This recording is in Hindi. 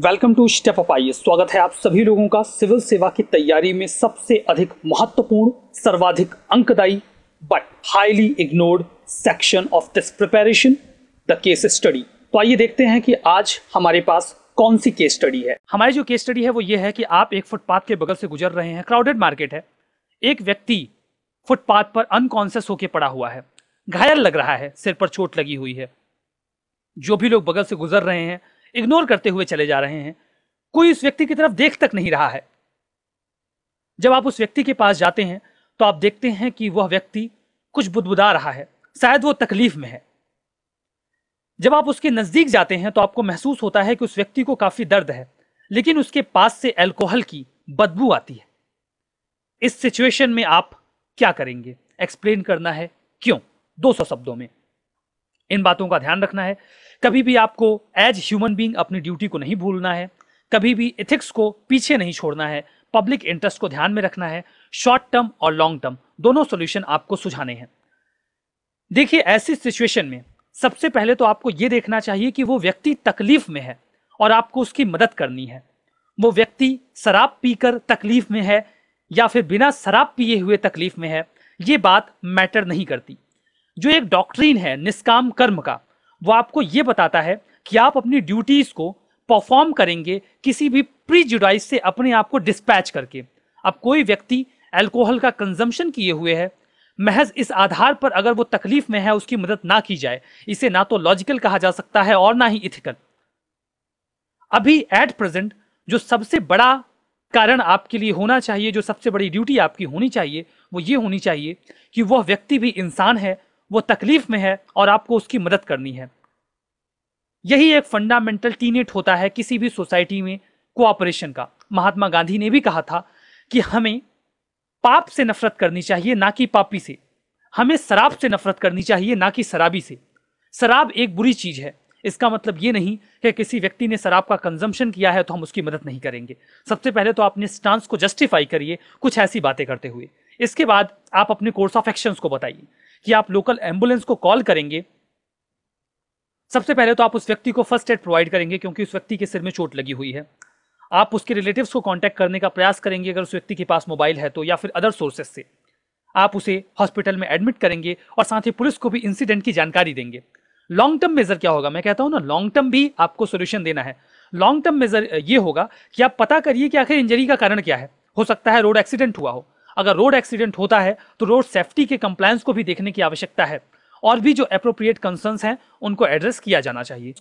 वेलकम टू स्टेप अप आइए स्वागत है आप सभी लोगों का सिविल सेवा की तैयारी में सबसे अधिक महत्वपूर्ण सर्वाधिक अंकदायी but highly ignored section of this preparation the case study तो आइए देखते हैं कि आज हमारे पास कौन सी केस स्टडी है हमारी जो केस स्टडी है वो ये है कि आप एक फुटपाथ के बगल से गुजर रहे हैं क्राउडेड मार्केट है एक व्यक्ति फुटपाथ पर अनकॉन्सियस होकर पड़ा हुआ है घायल लग रहा है सिर पर चोट लगी हुई है जो भी लोग बगल से गुजर रहे हैं इग्नोर करते हुए चले जा रहे हैं कोई उस व्यक्ति की तरफ देख तक नहीं रहा है जब आप उस व्यक्ति के पास जाते हैं तो आप देखते हैं कि वह व्यक्ति कुछ बुदबुदा रहा है शायद वो तकलीफ में है जब आप उसके नज़दीक जाते हैं तो आपको महसूस होता है कि उस व्यक्ति को काफ़ी दर्द है लेकिन उसके पास से अल्कोहल की बदबू आती है इस सिचुएशन में आप क्या करेंगे एक्सप्लेन करना है क्यों 200 शब्दों में इन बातों का ध्यान रखना है कभी भी आपको एज ह्यूमन बींग अपनी ड्यूटी को नहीं भूलना है कभी भी एथिक्स को पीछे नहीं छोड़ना है पब्लिक इंटरेस्ट को ध्यान में रखना है शॉर्ट टर्म और लॉन्ग टर्म दोनों सोल्यूशन आपको सुझाने हैं देखिए ऐसी सिचुएशन में सबसे पहले तो आपको ये देखना चाहिए कि वो व्यक्ति तकलीफ में है और आपको उसकी मदद करनी है वो व्यक्ति शराब पीकर तकलीफ में है या फिर बिना शराब पिए हुए तकलीफ में है ये बात मैटर नहीं करती जो एक डॉक्ट्रीन है निष्काम कर्म का वो आपको ये बताता है कि आप अपनी ड्यूटीज़ को परफॉर्म करेंगे किसी भी प्रीजुडाइज से अपने आप को डिस्पैच करके अब कोई व्यक्ति अल्कोहल का कंजम्पशन किए हुए है महज इस आधार पर अगर वो तकलीफ में है उसकी मदद ना की जाए इसे ना तो लॉजिकल कहा जा सकता है और ना ही इथिकल अभी एट प्रेजेंट जो सबसे बड़ा कारण आपके लिए होना चाहिए जो सबसे बड़ी ड्यूटी आपकी होनी चाहिए वो ये होनी चाहिए कि वह व्यक्ति भी इंसान है वो तकलीफ में है और आपको उसकी मदद करनी है यही एक फंडामेंटल टीनेट होता है किसी भी सोसाइटी में कोऑपरेशन का महात्मा गांधी ने भी कहा था कि हमें पाप से नफरत करनी चाहिए ना कि पापी से हमें शराब से नफरत करनी चाहिए ना कि शराबी से शराब एक बुरी चीज़ है इसका मतलब ये नहीं कि किसी व्यक्ति ने शराब का कंजम्पशन किया है तो हम उसकी मदद नहीं करेंगे सबसे पहले तो अपने स्टांस को जस्टिफाई करिए कुछ ऐसी बातें करते हुए इसके बाद आप अपने कोर्स ऑफ एक्शंस को बताइए कि आप लोकल एम्बुलेंस को कॉल करेंगे सबसे पहले तो आप उस व्यक्ति को फर्स्ट एड प्रोवाइड करेंगे क्योंकि उस व्यक्ति के सिर में चोट लगी हुई है आप उसके रिलेटिव्स को कांटेक्ट करने का प्रयास करेंगे अगर उस व्यक्ति के पास मोबाइल है तो या फिर अदर सोर्सेस से आप उसे हॉस्पिटल में एडमिट करेंगे और साथ ही पुलिस को भी इंसिडेंट की जानकारी देंगे लॉन्ग टर्म मेजर क्या होगा मैं कहता हूँ ना लॉन्ग टर्म भी आपको सोल्यूशन देना है लॉन्ग टर्म मेजर ये होगा कि आप पता करिए कि आखिर इंजरी का कारण क्या है हो सकता है रोड एक्सीडेंट हुआ हो अगर रोड एक्सीडेंट होता है तो रोड सेफ्टी के कंप्लायंस को भी देखने की आवश्यकता है और भी जो अप्रोप्रिएट कंसर्न्स हैं उनको एड्रेस किया जाना चाहिए